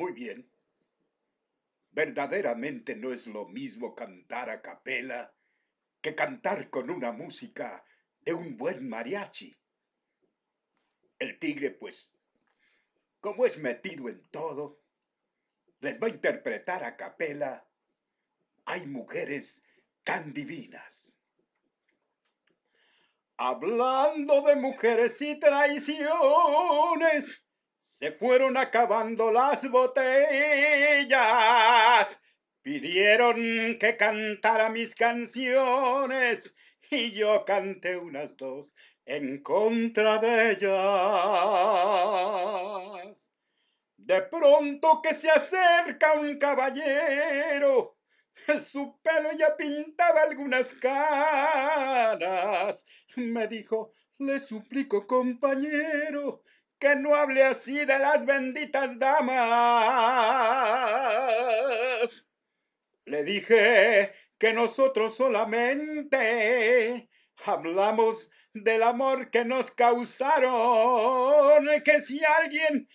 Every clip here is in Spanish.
Muy bien. Verdaderamente no es lo mismo cantar a capela que cantar con una música de un buen mariachi. El tigre, pues, como es metido en todo, les va a interpretar a capela. Hay mujeres tan divinas. Hablando de mujeres y traiciones, se fueron acabando las botellas, pidieron que cantara mis canciones y yo canté unas dos en contra de ellas. De pronto que se acerca un caballero, su pelo ya pintaba algunas caras. Me dijo, le suplico compañero, que no hable así de las benditas damas. Le dije que nosotros solamente hablamos del amor que nos causaron, que si alguien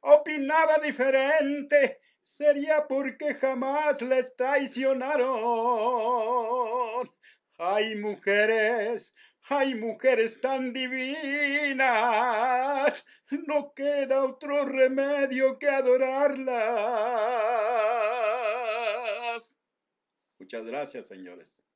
opinaba diferente, sería porque jamás les traicionaron. Hay mujeres hay mujeres tan divinas, no queda otro remedio que adorarlas. Muchas gracias, señores.